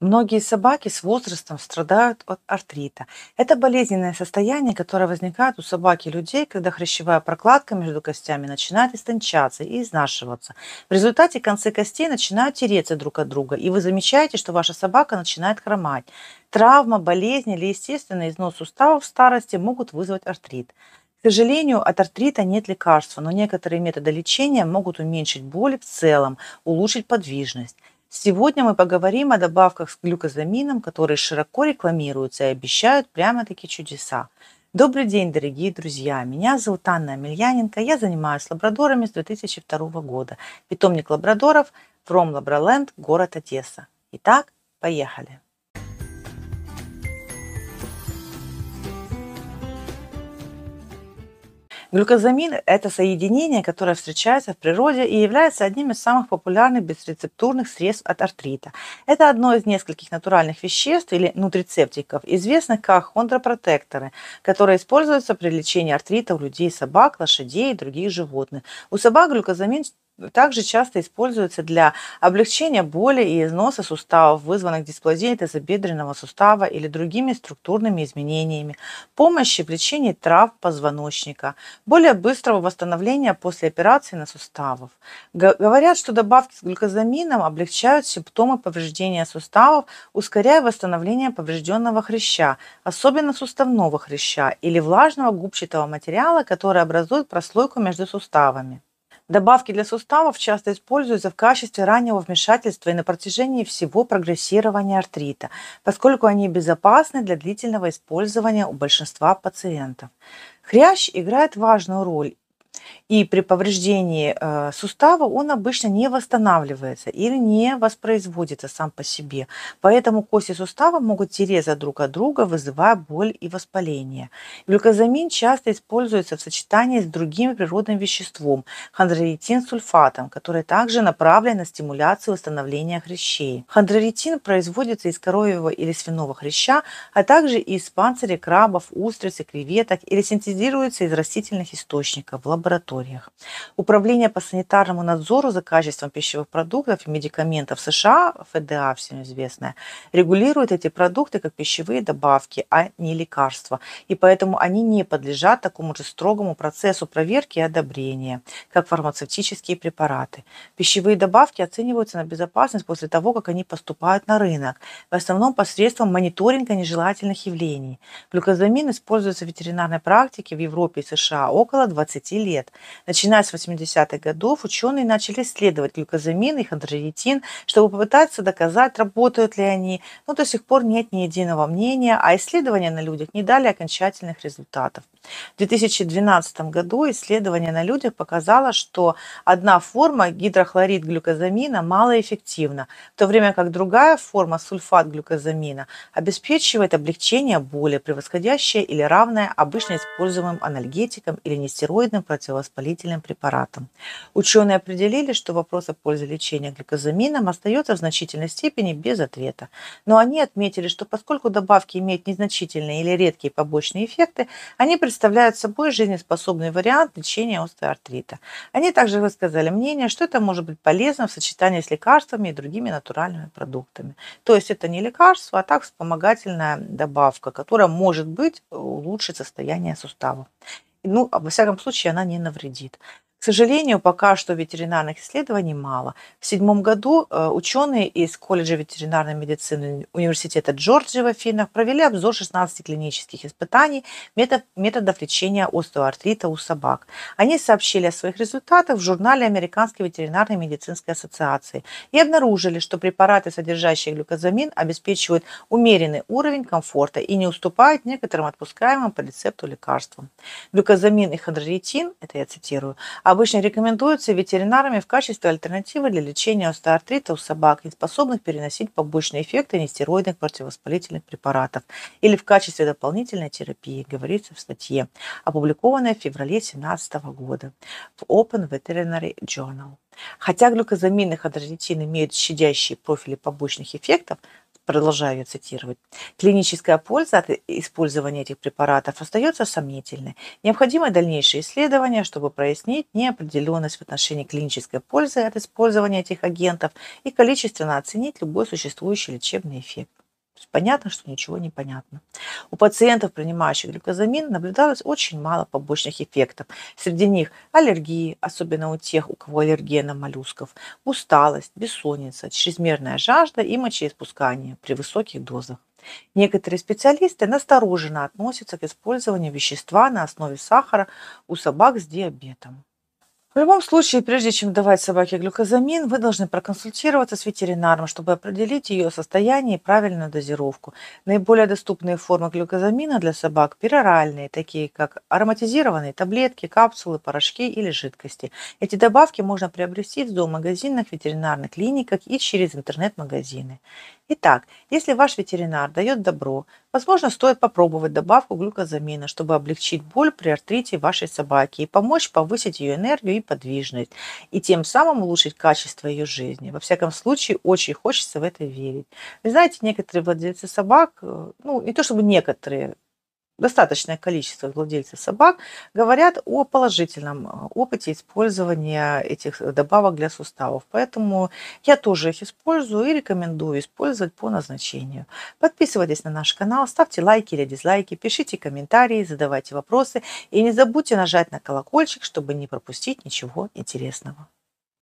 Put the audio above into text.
Многие собаки с возрастом страдают от артрита. Это болезненное состояние, которое возникает у собак и людей, когда хрящевая прокладка между костями начинает истончаться и изнашиваться. В результате концы костей начинают тереться друг от друга, и вы замечаете, что ваша собака начинает хромать. Травма, болезнь или естественный износ суставов в старости могут вызвать артрит. К сожалению, от артрита нет лекарства, но некоторые методы лечения могут уменьшить боль в целом, улучшить подвижность. Сегодня мы поговорим о добавках с глюкозамином, которые широко рекламируются и обещают прямо-таки чудеса. Добрый день, дорогие друзья! Меня зовут Анна Амельяненко. Я занимаюсь лабрадорами с 2002 года. Питомник лабрадоров From Лабраленд, город Одесса. Итак, поехали! Глюкозамин – это соединение, которое встречается в природе и является одним из самых популярных безрецептурных средств от артрита. Это одно из нескольких натуральных веществ или нутрицептиков, известных как хондропротекторы, которые используются при лечении артрита у людей, собак, лошадей и других животных. У собак глюкозамин также часто используется для облегчения боли и износа суставов, вызванных дисплазией тазобедренного сустава или другими структурными изменениями, помощи в лечении трав позвоночника, более быстрого восстановления после операции на суставов. Говорят, что добавки с глюкозамином облегчают симптомы повреждения суставов, ускоряя восстановление поврежденного хряща, особенно суставного хряща или влажного губчатого материала, который образует прослойку между суставами. Добавки для суставов часто используются в качестве раннего вмешательства и на протяжении всего прогрессирования артрита, поскольку они безопасны для длительного использования у большинства пациентов. Хрящ играет важную роль и при повреждении э, сустава он обычно не восстанавливается или не воспроизводится сам по себе. Поэтому кости сустава могут тереться друг от друга, вызывая боль и воспаление. Глюкозамин часто используется в сочетании с другим природным веществом – хондроитин сульфатом, который также направлен на стимуляцию восстановления хрящей. Хондроитин производится из коровьего или свиного хряща, а также из панцирей крабов, устриц и креветок или синтезируется из растительных источников – лабораториях. Управление по санитарному надзору за качеством пищевых продуктов и медикаментов США, ФДА всем известное регулирует эти продукты как пищевые добавки, а не лекарства. И поэтому они не подлежат такому же строгому процессу проверки и одобрения, как фармацевтические препараты. Пищевые добавки оцениваются на безопасность после того, как они поступают на рынок, в основном посредством мониторинга нежелательных явлений. Глюкозамин используется в ветеринарной практике в Европе и США около 20 лет лет. Начиная с 80-х годов ученые начали исследовать глюкозамин и хондроитин, чтобы попытаться доказать, работают ли они, но до сих пор нет ни единого мнения, а исследования на людях не дали окончательных результатов. В 2012 году исследование на людях показало, что одна форма гидрохлорид глюкозамина малоэффективна, в то время как другая форма сульфат глюкозамина обеспечивает облегчение боли, превосходящее или равное обычно используемым анальгетикам или нестероидным противовоспалительным препаратам. Ученые определили, что вопрос о пользе лечения глюкозамином остается в значительной степени без ответа. Но они отметили, что поскольку добавки имеют незначительные или редкие побочные эффекты, они представляют представляют собой жизнеспособный вариант лечения остеоартрита. Они также высказали мнение, что это может быть полезно в сочетании с лекарствами и другими натуральными продуктами. То есть это не лекарство, а так вспомогательная добавка, которая может быть улучшит состояние сустава. Ну, а во всяком случае, она не навредит. К сожалению, пока что ветеринарных исследований мало. В седьмом году э, ученые из колледжа ветеринарной медицины университета Джорджии в Афинах провели обзор 16 клинических испытаний методов лечения остеоартрита у собак. Они сообщили о своих результатах в журнале Американской ветеринарной медицинской ассоциации и обнаружили, что препараты, содержащие глюкозамин, обеспечивают умеренный уровень комфорта и не уступают некоторым отпускаемым по рецепту лекарствам. Глюкозамин и хондроитин, это я цитирую, обычно рекомендуются ветеринарами в качестве альтернативы для лечения остеоартрита у собак, не способных переносить побочные эффекты нестероидных противовоспалительных препаратов или в качестве дополнительной терапии, говорится в статье, опубликованной в феврале 2017 года в Open Veterinary Journal. Хотя глюкозаминных адрозитин имеют щадящие профили побочных эффектов, продолжаю цитировать, клиническая польза от использования этих препаратов остается сомнительной. Необходимы дальнейшие исследования, чтобы прояснить неопределенность в отношении клинической пользы от использования этих агентов и количественно оценить любой существующий лечебный эффект. Понятно, что ничего не понятно. У пациентов, принимающих глюкозамин, наблюдалось очень мало побочных эффектов. Среди них аллергии, особенно у тех, у кого аллергия на моллюсков, усталость, бессонница, чрезмерная жажда и мочеиспускание при высоких дозах. Некоторые специалисты настороженно относятся к использованию вещества на основе сахара у собак с диабетом. В любом случае, прежде чем давать собаке глюкозамин, вы должны проконсультироваться с ветеринаром, чтобы определить ее состояние и правильную дозировку. Наиболее доступные формы глюкозамина для собак – пероральные, такие как ароматизированные таблетки, капсулы, порошки или жидкости. Эти добавки можно приобрести в зоомагазинах, ветеринарных клиниках и через интернет-магазины. Итак, если ваш ветеринар дает добро, возможно, стоит попробовать добавку глюкозамина, чтобы облегчить боль при артрите вашей собаки и помочь повысить ее энергию и подвижность, и тем самым улучшить качество ее жизни. Во всяком случае, очень хочется в это верить. Вы знаете, некоторые владельцы собак, э, ну, не то чтобы некоторые, достаточное количество владельцев собак говорят о положительном э, опыте использования этих э, добавок для суставов. Поэтому я тоже их использую и рекомендую использовать по назначению. Подписывайтесь на наш канал, ставьте лайки или дизлайки, пишите комментарии, задавайте вопросы и не забудьте нажать на колокольчик, чтобы не пропустить ничего интересного.